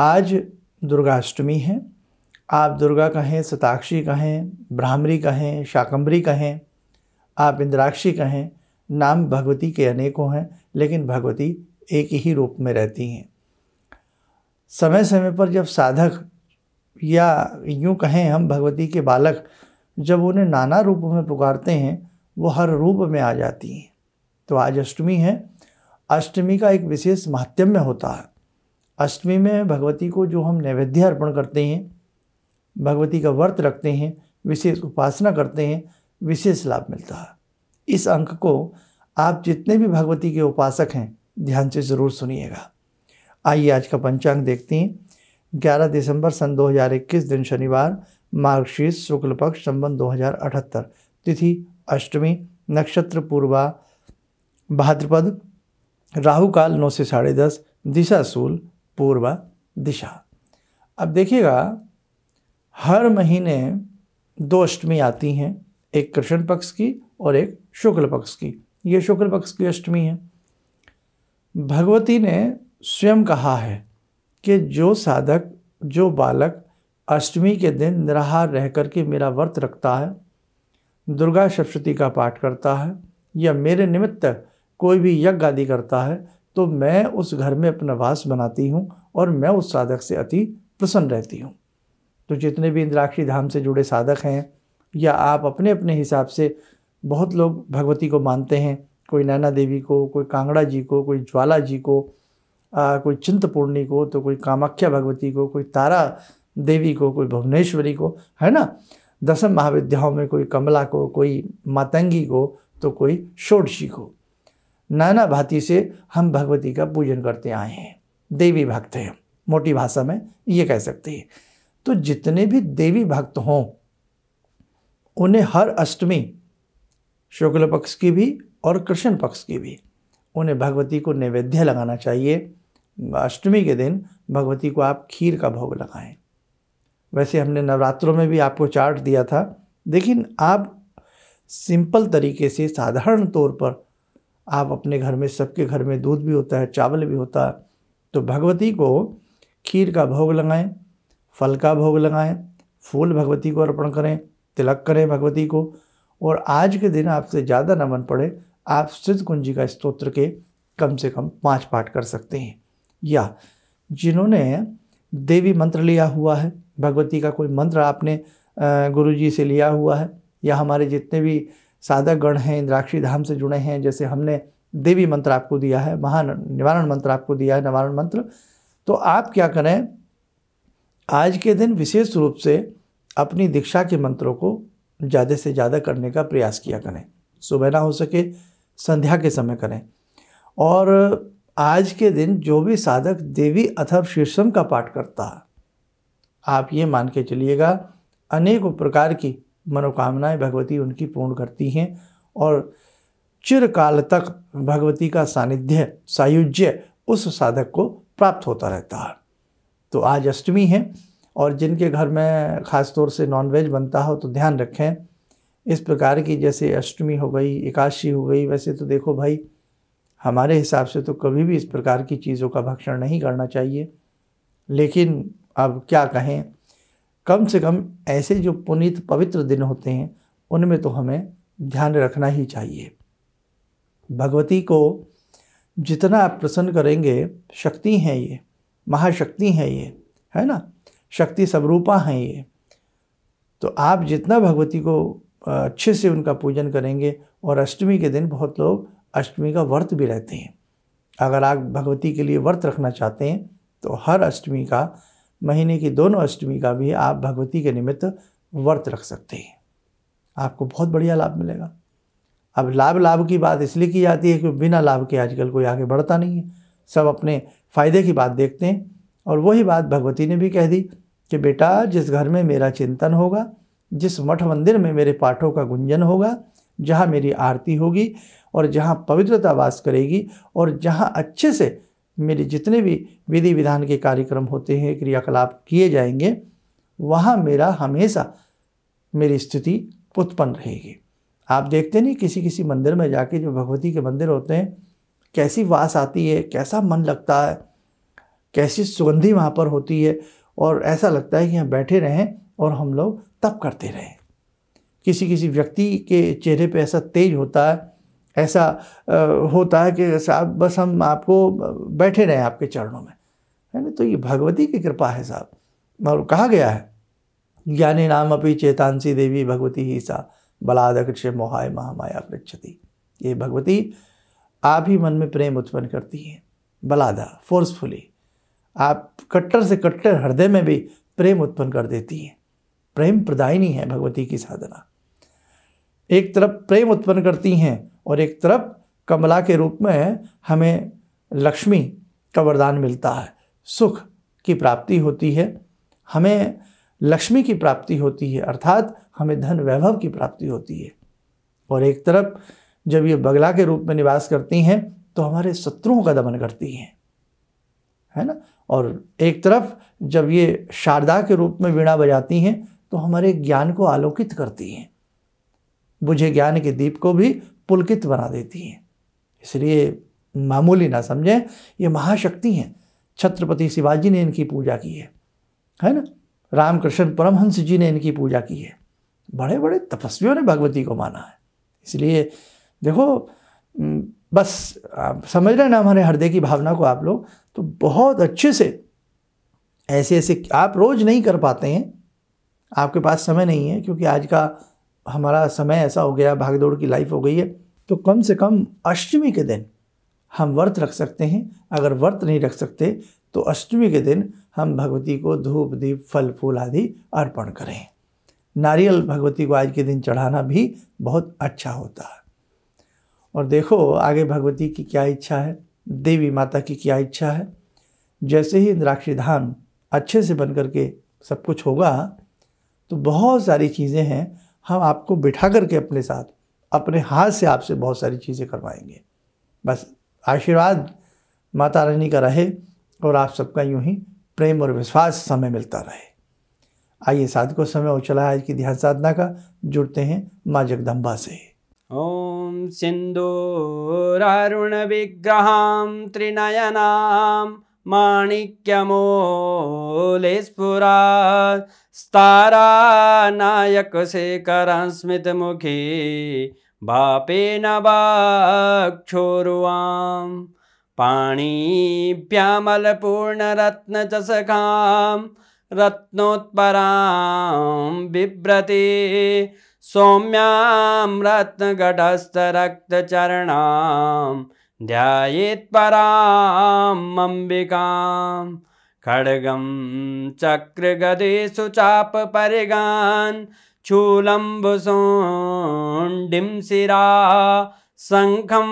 आज दुर्गाष्टमी है आप दुर्गा कहें सताक्षी कहें ब्राह्मरी कहें शाकंबरी कहें आप इंद्राक्षी कहें नाम भगवती के अनेकों हैं लेकिन भगवती एक ही रूप में रहती हैं समय समय पर जब साधक या यूँ कहें हम भगवती के बालक जब उन्हें नाना रूपों में पुकारते हैं वो हर रूप में आ जाती हैं तो आज अष्टमी है अष्टमी का एक विशेष महात्म्य होता है अष्टमी में भगवती को जो हम नैवेद्य अर्पण करते हैं भगवती का व्रत रखते हैं विशेष उपासना करते हैं विशेष लाभ मिलता है इस अंक को आप जितने भी भगवती के उपासक हैं ध्यान से ज़रूर सुनिएगा आइए आज का पंचांग देखते हैं 11 दिसंबर सन 2021 दिन शनिवार मार्गशीर्ष शुक्ल पक्ष संबंध 2078 तिथि अष्टमी नक्षत्र पूर्वा भाद्रपद राहु काल नौ से साढ़े दस दिशा सूल पूर्व दिशा अब देखिएगा हर महीने दो अष्टमी आती हैं एक कृष्ण पक्ष की और एक शुक्ल पक्ष की ये शुक्ल पक्ष की अष्टमी है भगवती ने स्वयं कहा है कि जो साधक जो बालक अष्टमी के दिन निराहार रह करके मेरा व्रत रखता है दुर्गा सप्शती का पाठ करता है या मेरे निमित्त कोई भी यज्ञ आदि करता है तो मैं उस घर में अपना वास बनाती हूँ और मैं उस साधक से अति प्रसन्न रहती हूँ तो जितने भी इंद्राक्षी धाम से जुड़े साधक हैं या आप अपने अपने हिसाब से बहुत लोग भगवती को मानते हैं कोई नैना देवी को कोई कांगड़ा जी को कोई ज्वाला जी को आ, कोई चिंतपूर्णी को तो कोई कामाख्या भगवती को कोई तारा देवी को कोई भुवनेश्वरी को है ना दसम महाविद्याओं में कोई कमला को कोई मातंगी को तो कोई षोडशी को नाना भांति से हम भगवती का पूजन करते आए हैं देवी भक्त हैं मोटी भाषा में ये कह सकते हैं तो जितने भी देवी भक्त हों उन्हें हर अष्टमी शुक्ल पक्ष की भी और कृष्ण पक्ष की भी उन्हें भगवती को नैवेद्य लगाना चाहिए अष्टमी के दिन भगवती को आप खीर का भोग लगाएं वैसे हमने नवरात्रों में भी आपको चार्ट दिया था लेकिन आप सिंपल तरीके से साधारण तौर पर आप अपने घर में सबके घर में दूध भी होता है चावल भी होता है तो भगवती को खीर का भोग लगाएं फल का भोग लगाएं फूल भगवती को अर्पण करें तिलक करें भगवती को और आज के दिन आपसे ज़्यादा न मन पड़े आप सिद्ध कुंजी का स्तोत्र के कम से कम पाँच पाठ कर सकते हैं या जिन्होंने देवी मंत्र लिया हुआ है भगवती का कोई मंत्र आपने गुरुजी से लिया हुआ है या हमारे जितने भी साधक गण हैं इंद्राक्षी धाम से जुड़े हैं जैसे हमने देवी मंत्र आपको दिया है महान निवारण मंत्र आपको दिया है निवारण मंत्र तो आप क्या करें आज के दिन विशेष रूप से अपनी दीक्षा के मंत्रों को ज़्यादा से ज़्यादा करने का प्रयास किया करें सुबह ना हो सके संध्या के समय करें और आज के दिन जो भी साधक देवी अथर्व शीर्षम का पाठ करता है आप ये मान के चलिएगा अनेक प्रकार की मनोकामनाएं भगवती उनकी पूर्ण करती हैं और चिरकाल तक भगवती का सानिध्य सायुज्य उस साधक को प्राप्त होता रहता है तो आज अष्टमी है और जिनके घर में ख़ास तौर से नॉनवेज बनता हो तो ध्यान रखें इस प्रकार की जैसे अष्टमी हो गई एकादशी हो गई वैसे तो देखो भाई हमारे हिसाब से तो कभी भी इस प्रकार की चीज़ों का भक्षण नहीं करना चाहिए लेकिन अब क्या कहें कम से कम ऐसे जो पुनीत पवित्र दिन होते हैं उनमें तो हमें ध्यान रखना ही चाहिए भगवती को जितना आप प्रसन्न करेंगे शक्ति हैं ये महाशक्ति हैं ये है ना शक्ति स्वरूपा हैं ये तो आप जितना भगवती को अच्छे से उनका पूजन करेंगे और अष्टमी के दिन बहुत लोग अष्टमी का व्रत भी रहते हैं अगर आप भगवती के लिए व्रत रखना चाहते हैं तो हर अष्टमी का महीने की दोनों अष्टमी का भी आप भगवती के निमित्त व्रत रख सकते हैं आपको बहुत बढ़िया लाभ मिलेगा अब लाभ लाभ की बात इसलिए की जाती है कि बिना लाभ के आजकल कोई आगे बढ़ता नहीं है सब अपने फ़ायदे की बात देखते हैं और वही बात भगवती ने भी कह दी कि बेटा जिस घर में मेरा चिंतन होगा जिस मठ मंदिर में मेरे पाठों का गुंजन होगा जहाँ मेरी आरती होगी और जहाँ पवित्रता वास करेगी और जहाँ अच्छे से मेरे जितने भी विधि विधान के कार्यक्रम होते हैं क्रियाकलाप किए जाएंगे वहाँ मेरा हमेशा मेरी स्थिति उत्पन्न रहेगी आप देखते नहीं किसी किसी मंदिर में जाके जो भगवती के मंदिर होते हैं कैसी वास आती है कैसा मन लगता है कैसी सुगंधी वहाँ पर होती है और ऐसा लगता है कि यहाँ बैठे रहें और हम लोग तप करते रहें किसी किसी व्यक्ति के चेहरे पे ऐसा तेज होता है ऐसा होता है कि साहब बस हम आपको बैठे रहें आपके चरणों में है ना तो ये भगवती की कृपा है साहब और कहा गया है ज्ञानी नाम अपनी चेतांसी देवी भगवती ही सा बलादकृष मोहाय महामाया पृछति ये भगवती आप ही मन में प्रेम उत्पन्न करती हैं बलादा फोर्सफुली आप कट्टर से कट्टर हृदय में भी प्रेम उत्पन्न कर देती हैं प्रेम प्रदायिनी है भगवती की साधना एक तरफ प्रेम उत्पन्न करती हैं और एक तरफ कमला के रूप में हमें लक्ष्मी का वरदान मिलता है सुख की प्राप्ति होती है हमें लक्ष्मी की प्राप्ति होती है अर्थात हमें धन वैभव की प्राप्ति होती है और एक तरफ जब ये बगला के रूप में निवास करती हैं तो हमारे शत्रुओं का दमन करती हैं है ना और एक तरफ जब ये शारदा के रूप में वीणा बजाती हैं तो हमारे ज्ञान को आलोकित करती हैं बुझे ज्ञान के दीप को भी पुलकित बना देती हैं इसलिए मामूली ना समझें ये महाशक्ति हैं छत्रपति शिवाजी ने इनकी पूजा की है है ना रामकृष्ण परमहंस जी ने इनकी पूजा की है बड़े बड़े तपस्वियों ने भगवती को माना है इसलिए देखो बस समझ रहे ना हमारे हृदय की भावना को आप लोग तो बहुत अच्छे से ऐसे ऐसे आप रोज़ नहीं कर पाते हैं आपके पास समय नहीं है क्योंकि आज का हमारा समय ऐसा हो गया भागदौड़ की लाइफ हो गई है तो कम से कम अष्टमी के दिन हम व्रत रख सकते हैं अगर व्रत नहीं रख सकते तो अष्टमी के दिन हम भगवती को धूप दीप फल फूल आदि अर्पण करें नारियल भगवती को आज के दिन चढ़ाना भी बहुत अच्छा होता है और देखो आगे भगवती की क्या इच्छा है देवी माता की क्या इच्छा है जैसे ही इंद्राक्षी धाम अच्छे से बन करके सब कुछ होगा तो बहुत सारी चीज़ें हैं हम आपको बिठा करके अपने साथ अपने हाथ से आपसे बहुत सारी चीज़ें करवाएंगे बस आशीर्वाद माता रानी का रहे और आप सबका यूं ही प्रेम और विश्वास समय मिलता रहे आइए साध को समय और चला आज की ध्यान साधना का जुड़ते हैं माँ जगदम्बा से ओम अरुण सिन्दूरारुणविग्रहां त्रिनयनाम माणिक्यमोलेस्पुरास्तारानायकशेखरस्मितमुखी बापेन वाक्षोरुवां पाणिभ्यामलपूर्णरत्नचषकां रत्नोत्परां बिभ्रती सौम्यां रत्नघटस्थरक्तचरणाम् ध्यायेत्परां अम्बिकां खड्गं चक्रगदे चापरिगान् चूलम्बुसोण्डिं शिरा शङ्खं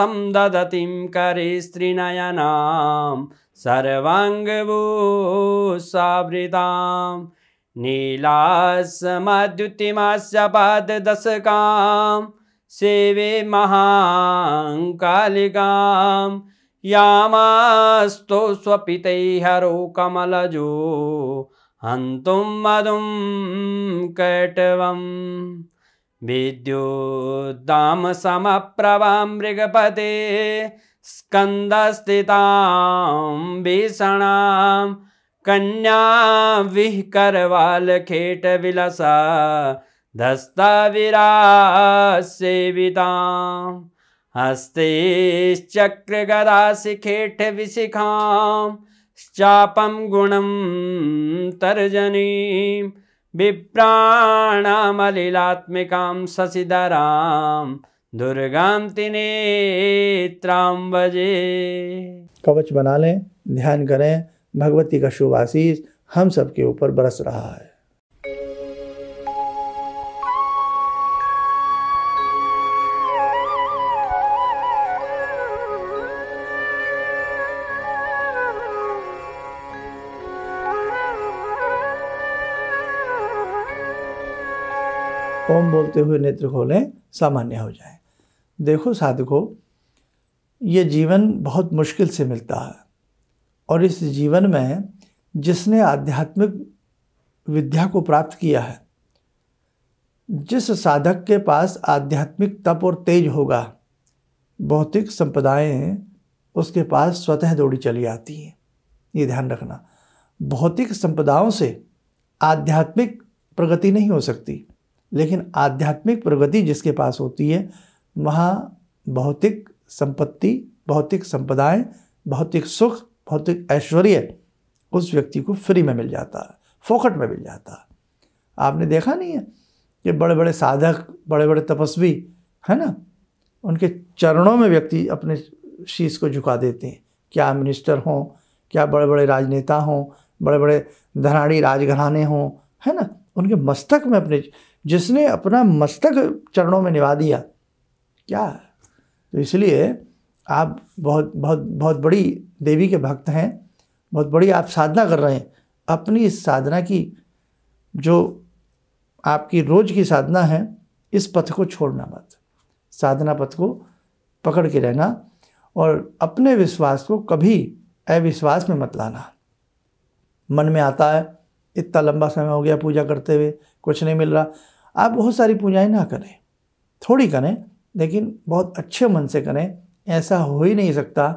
संदधतिं करिस्त्रिनयनां सर्वाङ्गभूसावृतां नीलासमद्युतिमास्य पाददशकाम् सेवे महाङ्कालिकां यामास्तु स्वपितै हरो कमलजो हन्तुं मधुं कटवं मृगपते स्कन्दस्थितां भीषणां कन्या विह्करवालखेटविलसा विलसा धस्ताविरा सेविता चक्र गदा शिखेठ विशिखां चापं गुणं तर्जनीं विप्राणामलिलात्मिकां शशिधरां दुर्गां तिनेत्रां कवच बना लें ध्यान करें भगवती का शुभ आशीष हम सबके ऊपर बरस रहा है ओम बोलते हुए नेत्र खोलें सामान्य हो जाए देखो साधको ये जीवन बहुत मुश्किल से मिलता है और इस जीवन में जिसने आध्यात्मिक विद्या को प्राप्त किया है जिस साधक के पास आध्यात्मिक तप और तेज होगा भौतिक संपदाएं उसके पास स्वतः दौड़ी चली आती हैं ये ध्यान रखना भौतिक संपदाओं से आध्यात्मिक प्रगति नहीं हो सकती लेकिन आध्यात्मिक प्रगति जिसके पास होती है वहाँ भौतिक संपत्ति भौतिक संपदाएं भौतिक सुख भौतिक ऐश्वर्य उस व्यक्ति को फ्री में मिल जाता है फोकट में मिल जाता है आपने देखा नहीं है कि बड़े बड़े साधक बड़े बड़े तपस्वी है ना उनके चरणों में व्यक्ति अपने शीश को झुका देते हैं क्या मिनिस्टर हों क्या बड़े बड़े राजनेता हों बड़े बड़े धनाड़ी राजघराने हों है ना उनके मस्तक में अपने जिसने अपना मस्तक चरणों में निभा दिया क्या तो इसलिए आप बहुत बहुत बहुत बड़ी देवी के भक्त हैं बहुत बड़ी आप साधना कर रहे हैं अपनी इस साधना की जो आपकी रोज़ की साधना है इस पथ को छोड़ना मत साधना पथ को पकड़ के रहना और अपने विश्वास को कभी अविश्वास में मत लाना मन में आता है इतना लंबा समय हो गया पूजा करते हुए कुछ नहीं मिल रहा आप बहुत सारी पूजाएं ना करें थोड़ी करें लेकिन बहुत अच्छे मन से करें ऐसा हो ही नहीं सकता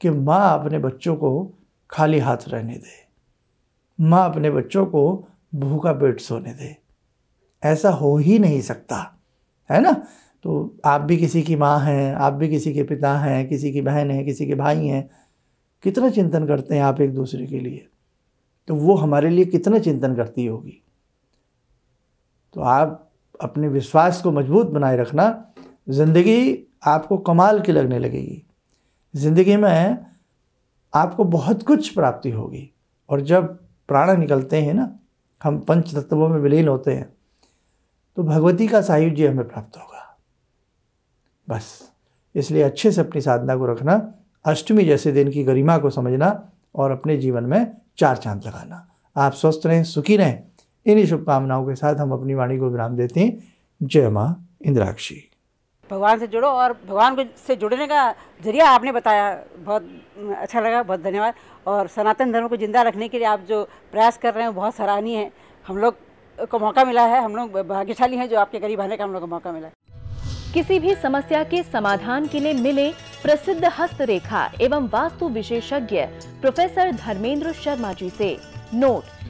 कि माँ अपने बच्चों को खाली हाथ रहने दे माँ अपने बच्चों को भूखा पेट सोने दे ऐसा हो ही नहीं सकता है ना तो आप भी किसी की माँ हैं आप भी किसी के पिता हैं किसी की बहन हैं किसी के भाई हैं कितना चिंतन करते हैं आप एक दूसरे के लिए तो वो हमारे लिए कितना चिंतन करती होगी तो आप अपने विश्वास को मजबूत बनाए रखना ज़िंदगी आपको कमाल की लगने लगेगी ज़िंदगी में आपको बहुत कुछ प्राप्ति होगी और जब प्राण निकलते हैं ना हम पंच तत्वों में विलीन होते हैं तो भगवती का सायुज्य हमें प्राप्त होगा बस इसलिए अच्छे से अपनी साधना को रखना अष्टमी जैसे दिन की गरिमा को समझना और अपने जीवन में चार चांद लगाना आप स्वस्थ रहें सुखी रहें इन्हीं शुभकामनाओं के साथ हम अपनी वाणी को विराम देते हैं जय माँ इंद्राक्षी भगवान से जुड़ो और भगवान को से जुड़ने का जरिया आपने बताया बहुत अच्छा लगा बहुत धन्यवाद और सनातन धर्म को जिंदा रखने के लिए आप जो प्रयास कर रहे हैं बहुत सराहनीय है हम लोग को मौका मिला है हम लोग भाग्यशाली हैं जो आपके करीब आने का हम लोग को मौका मिला है किसी भी समस्या के समाधान के लिए मिले प्रसिद्ध हस्तरेखा एवं वास्तु विशेषज्ञ प्रोफेसर धर्मेंद्र शर्मा जी से नोट